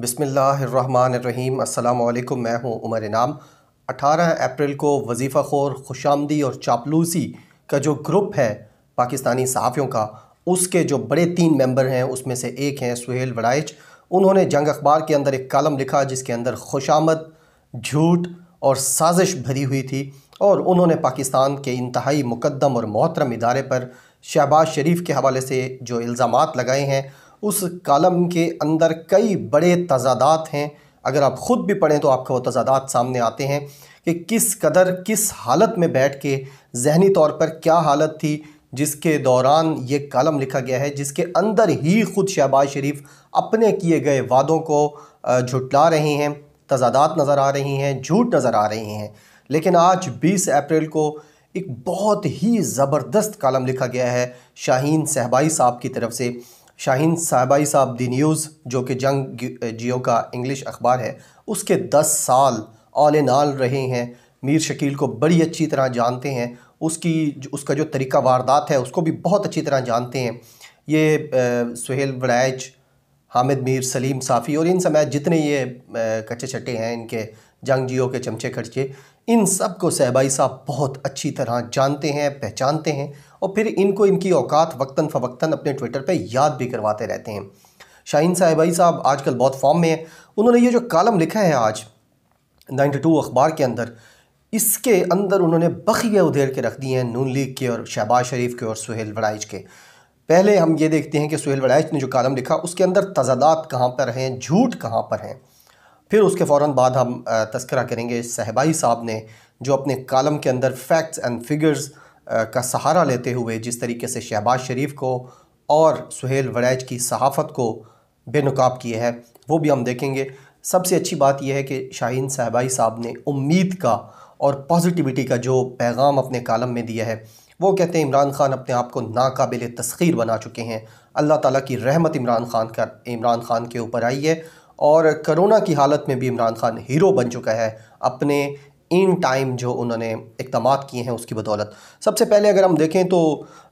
बिसमीम अल्लाम मैं हूँ उमर इनाम 18 अप्रैल को वजीफ़ा खोर खुशामदी और चापलूसी का जो ग्रुप है पाकिस्तानी सहाफ़ियों का उसके जो बड़े तीन मेंबर हैं उसमें से एक हैं सुहेल वड़ाइच उन्होंने जंग अखबार के अंदर एक कालम लिखा जिसके अंदर खुशामद झूठ और साजिश भरी हुई थी और उन्होंने पाकिस्तान के इंतहाई मुकदम और मोहतरम इदारे पर शहबाज शरीफ के हवाले से जो इल्ज़ाम लगाए हैं उस कॉलम के अंदर कई बड़े तजादात हैं अगर आप ख़ुद भी पढ़ें तो आपको वो तजादात सामने आते हैं कि किस कदर किस हालत में बैठ के जहनी तौर पर क्या हालत थी जिसके दौरान ये कॉलम लिखा गया है जिसके अंदर ही ख़ुद शहबाज शरीफ अपने किए गए वादों को झुटला रहे हैं तजादात नज़र आ रही हैं झूठ नज़र आ रही हैं लेकिन आज 20 अप्रैल को एक बहुत ही ज़बरदस्त कॉलम लिखा गया है शाहीन सहबाई साहब की तरफ से शाहीन साहबाई साहब दी न्यूज़ जो कि जंग जियो का इंग्लिश अखबार है उसके दस साल ऑल एन ऑल रहे हैं मीर शकील को बड़ी अच्छी तरह जानते हैं उसकी उसका जो तरीका वारदात है उसको भी बहुत अच्छी तरह जानते हैं ये सुहेल वड़ैच हामिद मीर सलीम साफ़ी और इन समय जितने ये कच्चे छट्टे हैं इनके जंगजियो के चमचे खर्चे इन सब को सहबाई साहब बहुत अच्छी तरह जानते हैं पहचानते हैं और फिर इनको इनकी औकात वक्ता फ़वक्ता अपने ट्विटर पर याद भी करवाते रहते हैं शाहीन साहिबाई साहब आजकल बहुत फॉर्म में हैं उन्होंने ये जो कॉलम लिखा है आज 92 अखबार के अंदर इसके अंदर उन्होंने बखिया उधेड़ के रख दिए हैं नून लीग के और शहबाज शरीफ के और सुहेल वड़ाइज के पहले हम ये देखते हैं कि सुहेल वड़ाइज ने जो कॉलम लिखा उसके अंदर तजादात कहाँ पर हैं झूठ कहाँ पर हैं फिर उसके फ़ौर बाद हम तस्करा करेंगे सहबाई साहब ने जो अपने कॉलम के अंदर फैक्ट्स एंड फिगर्स का सहारा लेते हुए जिस तरीके से शहबाज शरीफ को और सुहेल वड़ैज की सहाफ़त को बेनकाब किए हैं वो भी हम देखेंगे सबसे अच्छी बात यह है कि शाहीन साहबाई साहब ने उम्मीद का और पॉजिटिविटी का जो पैगाम अपने कालम में दिया है वो कहते हैं इमरान खान अपने आप को नाकबिल तस्खीर बना चुके हैं अल्लाह ताला की रहमत इमरान खान का इमरान खान के ऊपर आई है और करोना की हालत में भी इमरान खान हीरो बन चुका है अपने इन टाइम जो उन्होंने इकदाम किए हैं उसकी बदौलत सबसे पहले अगर हम देखें तो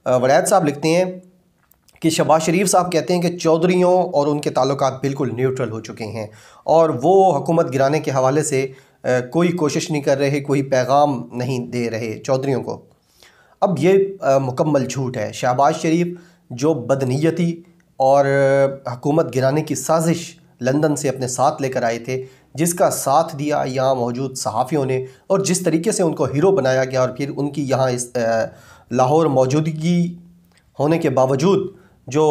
वैद साहब लिखते हैं कि शबाज शरीफ साहब कहते हैं कि चौधरीों और उनके ताल्लुक बिल्कुल न्यूट्रल हो चुके हैं और वो हकूमत गिराने के हवाले से कोई कोशिश नहीं कर रहे कोई पैगाम नहीं दे रहे चौधरीों को अब ये मुकम्मल झूठ है शहबाज शरीफ जो बदनीयती और हकूमत गिराने की साजिश लंदन से अपने साथ लेकर आए थे जिसका साथ दिया यहाँ मौजूद सहाफ़ियों ने और जिस तरीके से उनको हीरो बनाया गया और फिर उनकी यहाँ इस लाहौर मौजूदगी होने के बावजूद जो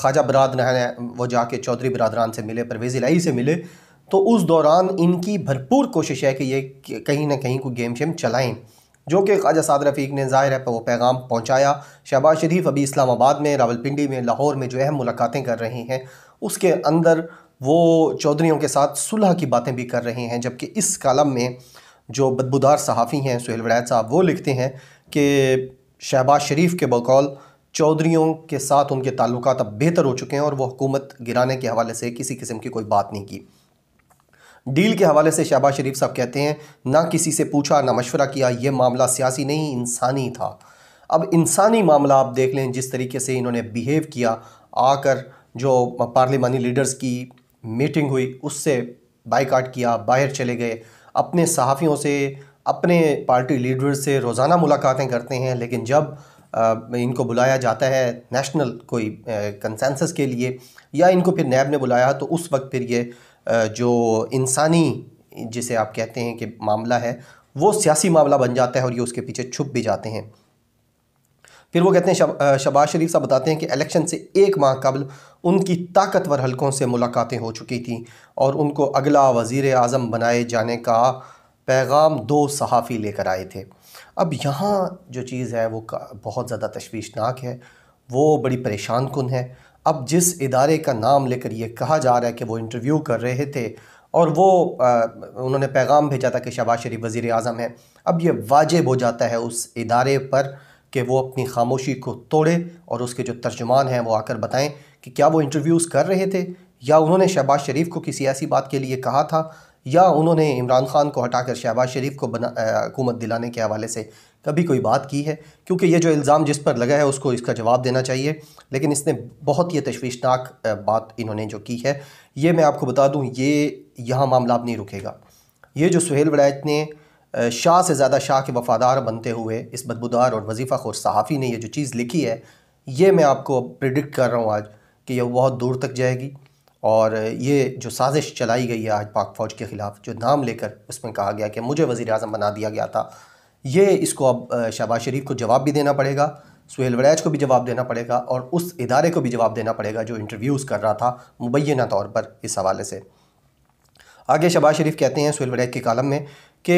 ख्वाजा बरदर हैं वो जाके चौधरी बरदरान से मिले परवेज़ इलाही से मिले तो उस दौरान इनकी भरपूर कोशिश है कि ये कहीं ना कहीं को गेम शेम चलाएं जो कि ख्वाजा साद रफ़ीक ने ज़ाहिर है वो पैगाम पहुँचाया शहबाज शरीफ अभी इस्लामाबाद में रावलपिंडी में लाहौर में जो अहम मुलाकातें कर रहे हैं उसके अंदर वो चौधरीों के साथ सुलह की बातें भी कर रहे हैं जबकि इस कलम में जो बदबूदार सहाफ़ी हैं सुहेल वड़ैत साहब वो लिखते हैं कि शहबाज शरीफ के बकौल चौधरीों के साथ उनके ताल्लुक अब बेहतर हो चुके हैं और वो हुकूमत गिराने के हवाले से किसी किस्म की कोई बात नहीं की डील के हवाले से शहबाज शरीफ साहब कहते हैं ना किसी से पूछा ना मशवरा किया ये मामला सियासी नहीं इंसानी था अब इंसानी मामला आप देख लें जिस तरीके से इन्होंने बिहेव किया आकर जो पार्लियामानी लीडर्स की मीटिंग हुई उससे बाइकाट किया बाहर चले गए अपने सहाफ़ियों से अपने पार्टी लीडर्स से रोज़ाना मुलाकातें करते हैं लेकिन जब इनको बुलाया जाता है नेशनल कोई कंसेंसस के लिए या इनको फिर नैब ने बुलाया तो उस वक्त फिर ये जो इंसानी जिसे आप कहते हैं कि मामला है वो सियासी मामला बन जाता है और ये उसके पीछे छुप भी जाते हैं फिर वो कहते हैं शब, शबाज शरीफ साहब बताते हैं कि इलेक्शन से एक माह कबल उनकी ताकतवर हलकों से मुलाकातें हो चुकी थी और उनको अगला वज़ी अजम बनाए जाने का पैगाम दो सहाफ़ी लेकर आए थे अब यहाँ जो चीज़ है वो बहुत ज़्यादा तशवीशनाक है वो बड़ी परेशान कन है अब जिस इदारे का नाम लेकर ये कहा जा रहा है कि वो इंटरव्यू कर रहे थे और वो आ, उन्होंने पैगाम भेजा था कि शबाज शरीफ वज़ी अजम है अब ये वाजिब हो जाता है उस इदारे पर कि वो अपनी खामोशी को तोड़े और उसके जो तर्जुमान हैं वो आकर बताएं कि क्या वो इंटरव्यूज़ कर रहे थे या उन्होंने शहबाज शरीफ को किसी ऐसी बात के लिए कहा था या उन्होंने इमरान खान को हटाकर शहबाज शरीफ को बना हुकूमत दिलाने के हवाले से कभी कोई बात की है क्योंकि ये जो इल्ज़ाम जिस पर लगा है उसको इसका जवाब देना चाहिए लेकिन इसने बहुत ही तशवीशनाक बात इन्होंने जो की है ये मैं आपको बता दूँ ये यहाँ मामला अब नहीं रुकेगा ये जो सुहेल वड़ैत ने शाह से ज़्यादा शाह के वफ़ादार बनते हुए इस बदबूदार और वजीफ़ा खोर सहाफ़ी ने यह जो चीज़ लिखी है ये मैं आपको प्रिडिक्ट कर रहा हूँ आज कि यह बहुत दूर तक जाएगी और ये जो साजिश चलाई गई है आज पाक फ़ौज के ख़िलाफ़ जो नाम लेकर उसमें कहा गया कि मुझे वज़ी अजम बना दिया गया था ये इसको अब शहबाज शरीफ को जवाब भी देना पड़ेगा सुहेल वरैज को भी जवाब देना पड़ेगा और उस इदारे को भी जवाब देना पड़ेगा जो इंटरव्यूज़ कर रहा था मुबैना तौर पर इस हवाले से आगे शहबाज शरीफ कहते हैं सुहेल वरैज के कालम में कि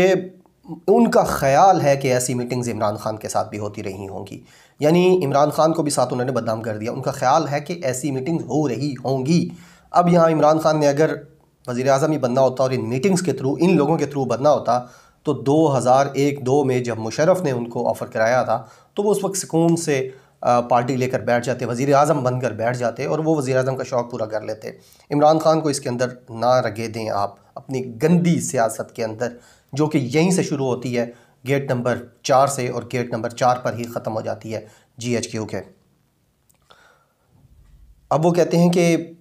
उनका ख्याल है कि ऐसी मीटिंग्स इमरान खान के साथ भी होती रही होंगी यानी इमरान खान को भी साथ उन्होंने बदनाम कर दिया उनका ख्याल है कि ऐसी मीटिंग्स हो रही होंगी अब यहाँ इमरान खान ने अगर वज़ी अजम ही बनना होता और इन मीटिंग्स के थ्रू इन लोगों के थ्रू बनना होता तो 2001 दो में जब मुशरफ ने उनको ऑफ़र कराया था तो वो उस वक्त सुकून से पार्टी लेकर बैठ जाते वज़ी अजम बनकर बैठ जाते और वो वज़ी अजम का शौक़ पूरा कर लेते इमरान खान को इसके अंदर ना रगे दें आप अपनी गंदी सियासत के अंदर जो कि यहीं से शुरू होती है गेट नंबर चार से और गेट नंबर चार पर ही ख़त्म हो जाती है जी एच क्यू के अब वो कहते हैं कि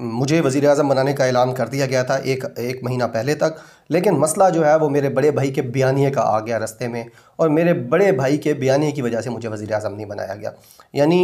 मुझे वज़ी अजम बनाने का ऐलान कर दिया गया था एक एक महीना पहले तक लेकिन मसला जो है वो मेरे बड़े भाई के बयानी का आ गया रस्ते में और मेरे बड़े भाई के बयानी की वजह से मुझे वज़ी अजम नहीं बनाया गया यानी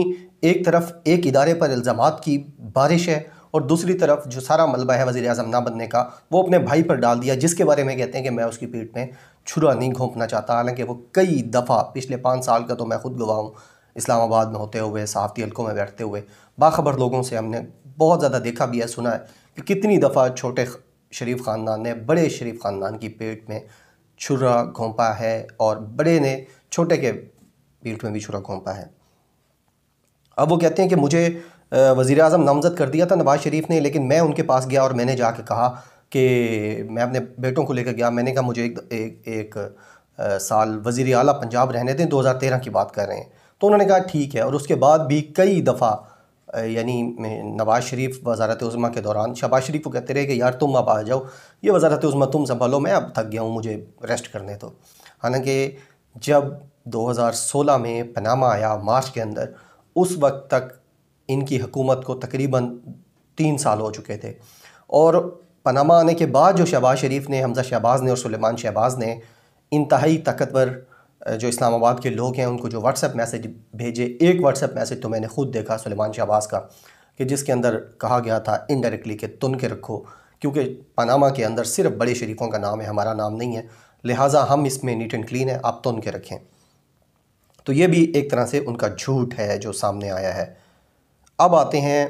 एक तरफ एक इदारे पर इल्ज़ाम की बारिश है और दूसरी तरफ जो सारा मलबा है वज़ी अजम ना बनने का वो अपने भाई पर डाल दिया जिसके बारे में कहते हैं कि मैं उसकी पीठ में छुरा नहीं घोंपना चाहता हालांकि वो कई दफ़ा पिछले पाँच साल का तो मैं खुद गवाऊँ हूँ इस्लामाबाद में होते हुए सहाफ़ती हल्क़ों में बैठते हुए बाखबर लोगों से हमने बहुत ज़्यादा देखा भी है सुना है कि कितनी दफ़ा छोटे शरीफ ख़ानदान ने बड़े शरीफ ख़ानदान की पेट में छुरा घोंपा है और बड़े ने छोटे के पीठ में भी छुरा घोंपा है अब वो कहते हैं कि मुझे वज़ी अजम नामज़द कर दिया था नवाज़ शरीफ ने लेकिन मैं उनके पास गया और मैंने जाके कहा कि मैं अपने बेटों को लेकर गया मैंने कहा मुझे एक एक, एक आ, साल वज़ी अला पंजाब रहने दें 2013 की बात कर रहे हैं तो उन्होंने कहा ठीक है और उसके बाद भी कई दफ़ा यानी नवाज़ शरीफ वजारत उज़मा के दौरान शहबाज शरीफ को कहते रहे कि यार तुम अब आ जाओ ये वजारत उज़मा तुम संभालो मैं अब थक गया हूँ मुझे रेस्ट करने तो हालांकि जब 2016 में पनामा आया मार्च के अंदर उस वक्त तक इनकी हुकूमत को तकरीबन तीन साल हो चुके थे और पनामा आने के बाद जो शहबाज शरीफ ने हमज़ा शहबाज ने और सुलेमान शहबाज ने इंतहाई ताकतवर जो इस्लामाबाद के लोग हैं उनको जो व्हाट्सएप मैसेज भेजे एक व्हाट्सएप मैसेज तो मैंने खुद देखा सुलेमान शहबाज का कि जिसके अंदर कहा गया था इनडायरेक्टली कि तुन के रखो क्योंकि पनामा के अंदर सिर्फ बड़े शरीफों का नाम है हमारा नाम नहीं है लिहाजा हम इसमें नीट एंड क्लीन है आप तुन के रखें तो ये भी एक तरह से उनका झूठ है जो सामने आया है अब आते हैं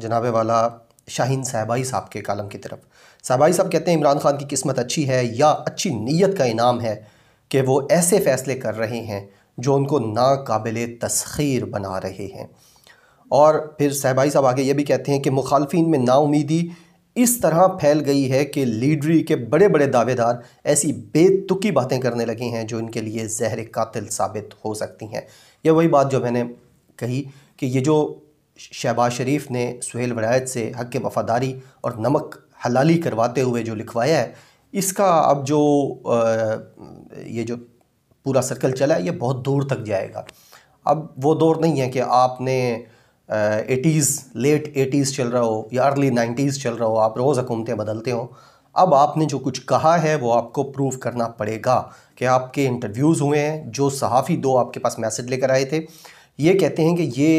जनाब वाला शाहीन साहबाई साहब के कलम की तरफ साहबाई साहब कहते हैं इमरान खान की किस्मत अच्छी है या अच्छी नीयत का इनाम है कि वो ऐसे फ़ैसले कर रहे हैं जो उनको नाकबिल तस्खीर बना रहे हैं और फिर साहबाई साहब आगे ये भी कहते हैं कि मुखालफी में नाउमीदी इस तरह फैल गई है कि लीडरी के बड़े बड़े दावेदार ऐसी बेतुकी बातें करने लगे हैं जो इनके लिए जहर कातिल साबित हो सकती हैं यह वही बात जो मैंने कही कि ये जो शहबाज शरीफ ने सुहेल वरायत से हक वफ़ादारी और नमक हलाली करवाते हुए जो लिखवाया है इसका अब जो ये जो पूरा सर्कल चला है ये बहुत दूर तक जाएगा अब वो दौर नहीं है कि आपने एटीज़ लेट एटीज़ चल रहा हो या अर्ली नाइन्टीज़ चल रहा हो आप रोज़ हकूमतें बदलते हो अब आपने जो कुछ कहा है वो आपको प्रूव करना पड़ेगा कि आपके इंटरव्यूज़ हुए हैं जो सहाफ़ी दो आपके पास मैसेज लेकर आए थे ये कहते हैं कि ये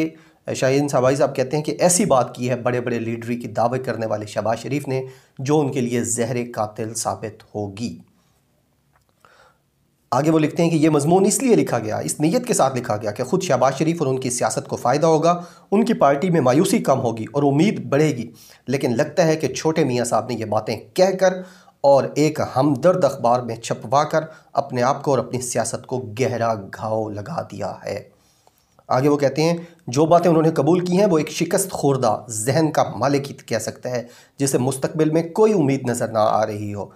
शाहिन सबाई साहब कहते हैं कि ऐसी बात की है बड़े बड़े लीडरी की दावे करने वाले शहबाज शरीफ ने जो उनके लिए जहर कातिल साबित होगी आगे वो लिखते हैं कि ये मजमून इसलिए लिखा गया इस नीयत के साथ लिखा गया कि खुद शहबाज शरीफ और उनकी सियासत को फ़ायदा होगा उनकी पार्टी में मायूसी कम होगी और उम्मीद बढ़ेगी लेकिन लगता है कि छोटे मियाँ साहब ने ये बातें कह कर और एक हमदर्द अखबार में छपवा कर अपने आप को और अपनी सियासत को गहरा घाव लगा दिया है आगे वो कहते हैं जो बातें उन्होंने कबूल की हैं वो एक शिकस्त खुरदा जहन का मालिक ही कह सकता है जिसे मुस्तबिल में कोई उम्मीद नज़र ना आ रही हो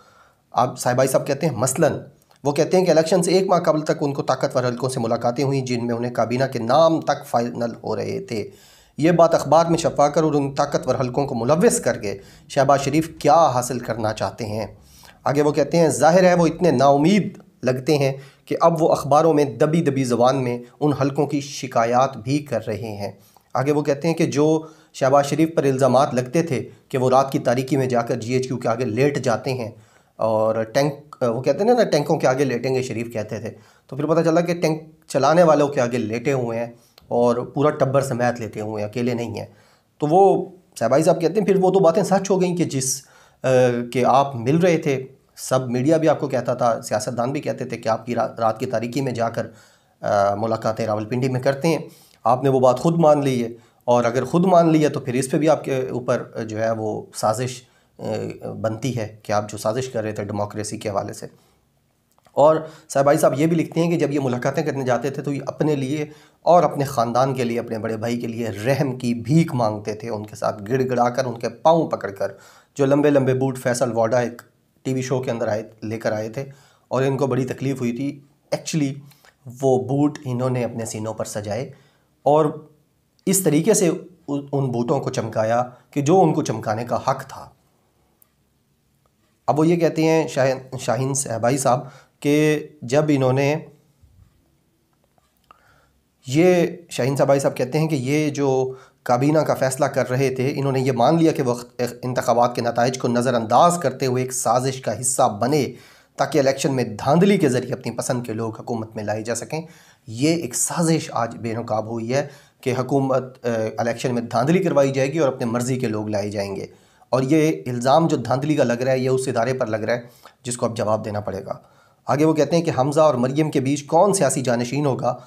आप साहिबाई साहब कहते हैं मसलन वो कहते हैं कि इलेक्शन से एक माह कबल तक उनको ताकतवर हल्कों से मुलाकातें हुई जिनमें उन्हें काबीना के नाम तक फाइनल हो रहे थे ये बात अखबार में छपा कर और उन ताकतवर हल्कों को मुलवस करके शहबाज शरीफ क्या हासिल करना चाहते हैं आगे वो कहते हैं जाहिर है वो इतने नाउमीद लगते हैं कि अब वो अखबारों में दबी दबी ज़बान में उन हलकों की शिकायत भी कर रहे हैं आगे वो कहते हैं कि जो शहबाज शरीफ पर इल्ज़ाम लगते थे कि वो रात की तारीखी में जाकर जी एच क्यू के आगे लेट जाते हैं और टैंक वो कहते हैं ना टैंकों के आगे लेटेंगे शरीफ कहते थे तो फिर पता चला कि टैंक चलाने वालों के आगे लेटे हुए हैं और पूरा टब्बर समेत लेटे हुए हैं अकेले नहीं हैं तो वो शहबाज साहब कहते हैं फिर वो तो बातें सच हो गई कि जिस के आप मिल रहे थे सब मीडिया भी आपको कहता था सियासतदान भी कहते थे कि आपकी रा, रात की तारीखी में जाकर मुलाकातें रावलपिंडी में करते हैं आपने वो बात खुद मान ली है और अगर ख़ुद मान लिया तो फिर इस पर भी आपके ऊपर जो है वो साजिश बनती है कि आप जो साजिश कर रहे थे डेमोक्रेसी के हवाले से और साहबाई साहब ये भी लिखते हैं कि जब ये मुलाकातें करने जाते थे तो ये अपने लिए और अपने ख़ानदान के लिए अपने बड़े भाई के लिए रहम की भीख मांगते थे उनके साथ गिड़गिड़ा कर उनके पाँव पकड़ कर जो लंबे लंबे बूट फैसल वाडा एक टीवी शो के अंदर आए लेकर आए थे और इनको बड़ी तकलीफ़ हुई थी एक्चुअली वो बूट इन्होंने अपने सीनों पर सजाए और इस तरीके से उन बूटों को चमकाया कि जो उनको चमकाने का हक था अब वो ये कहते हैं शाह शाहीन सहबाई साहब कि जब इन्होंने ये शाहिन सहबाई साहब कहते हैं कि ये जो काबीना का फैसला कर रहे थे इन्होंने ये मान लिया कि वक्त इंतबात के नतज को नज़रअंदाज करते हुए एक साजिश का हिस्सा बने ताकि इलेक्शन में धांधली के ज़रिए अपनी पसंद के लोग हुकूमत में लाए जा सकें ये एक साजिश आज बेनकाब हुई है कि हकूमत इलेक्शन में धांधली करवाई जाएगी और अपने मर्ज़ी के लोग लाए जाएंगे और ये इल्ज़ाम जो धांधली का लग रहा है यह उस इदारे पर लग रहा है जिसको अब जवाब देना पड़ेगा आगे वो कहते हैं कि हमज़ा और मरियम के बीच कौन सियासी जानशीन होगा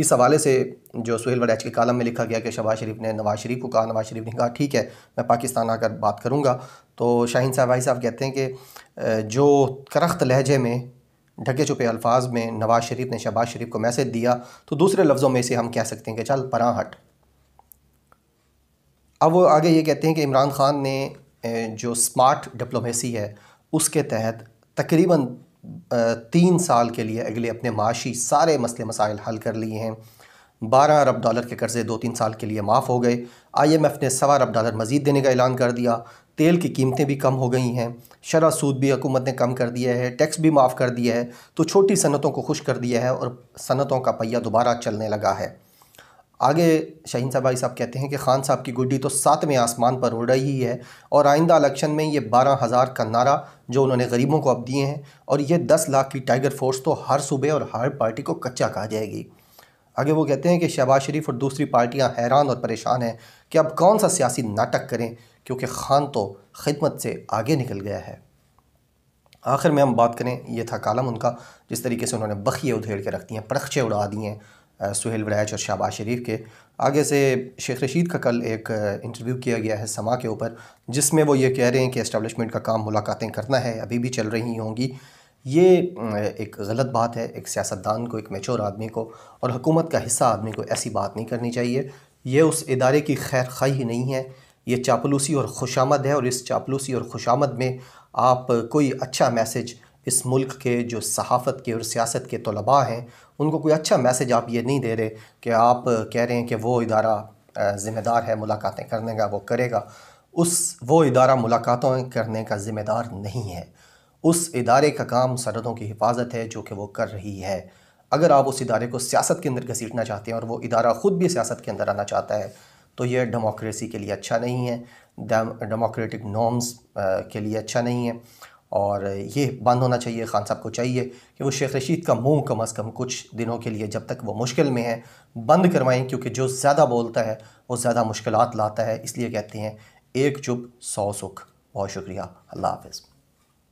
इस हवाले से जो सुहेल वडैच के कालम में लिखा गया कि शबाज शरीफ ने नवाज शरीफ को कहा नवाज शरीफ ने कहा ठीक है मैं पाकिस्तान आकर बात करूँगा तो शाहन साहब भाई साहब कहते हैं कि जो करख्त लहजे में ढके छुपे अल्फाज में नवाज शरीफ ने शबाज़ शरीफ को मैसेज दिया तो दूसरे लफ्ज़ों में इसे हम कह सकते हैं कि चल परा हट अब वो आगे ये कहते हैं कि इमरान ख़ान ने जो स्मार्ट डिप्लोमेसी है उसके तहत तकरीबन तीन साल के लिए अगले अपने माशी सारे मसले मसाइल हल कर लिए हैं बारह अरब डॉलर के कर्जे दो तीन साल के लिए माफ़ हो गए आईएमएफ ने सवा अरब डॉलर मजीद देने का ऐलान कर दिया तेल की कीमतें भी कम हो गई हैं शरा सूद भी हुकूमत ने कम कर दिया है टैक्स भी माफ़ कर दिया है तो छोटी सनतों को खुश कर दिया है और सनतों का पहिया दोबारा चलने लगा है आगे शहीन साहब भाई साहब कहते हैं कि खान साहब की गुड्डी तो सातवें आसमान पर उड़ रही है और आइंदा इलेक्शन में ये बारह हज़ार का नारा जो उन्होंने गरीबों को अब दिए हैं और ये दस लाख की टाइगर फोर्स तो हर सूबे और हर पार्टी को कच्चा कहा जाएगी आगे वो कहते हैं कि शहबाज शरीफ और दूसरी पार्टियाँ हैरान और परेशान हैं कि अब कौन सा सियासी नाटक करें क्योंकि खान तो खिदमत से आगे निकल गया है आखिर में हम बात करें ये था कालम उनका जिस तरीके से उन्होंने बखिए उधेड़ के रख दिए हैं परखचे उड़ा दिए हैं सुहेल वराज और शाबाज शरीफ के आगे से शेख रशीद का कल एक इंटरव्यू किया गया है समा के ऊपर जिसमें वो ये कह रहे हैं कि इस्टबलिशमेंट का काम मुलाकातें करना है अभी भी चल रही होंगी ये एक गलत बात है एक सियासतदान को एक मेचोर आदमी को और हुकूमत का हिस्सा आदमी को ऐसी बात नहीं करनी चाहिए ये उस इदारे की खैर खाई ही नहीं है ये चापलूसी और खुशामद है और इस चापलूसी और खुशामद में आप कोई अच्छा मैसेज इस मुल्क के जो सहाफ़त के और सियासत के तलबा हैं उनको कोई अच्छा मैसेज आप ये नहीं दे रहे कि आप कह रहे हैं कि वो इदारा ज़िम्मेदार है मुलाकातें करने का वो करेगा उस वो इदारा मुलाकातों करने का ज़िम्मेदार नहीं है उस इदारे का काम सरहदों की हिफाजत है जो कि वो कर रही है अगर आप उस इदारे को सियासत के अंदर घसीटना चाहते हैं और वो इदारा ख़ुद भी सियासत के अंदर आना चाहता है तो यह डेमोक्रेसी के लिए अच्छा नहीं है डेमोक्रेटिक नॉर्म्स के लिए अच्छा नहीं है और ये बंद होना चाहिए खान साहब को चाहिए कि वो शेख रशीद का मुंह कम अज़ कम कुछ दिनों के लिए जब तक वो मुश्किल में है बंद करवाएं क्योंकि जो ज़्यादा बोलता है वो ज़्यादा मुश्किल लाता है इसलिए कहते हैं एक चुप सौ सुख बहुत शुक्रिया अल्लाह हाफिज़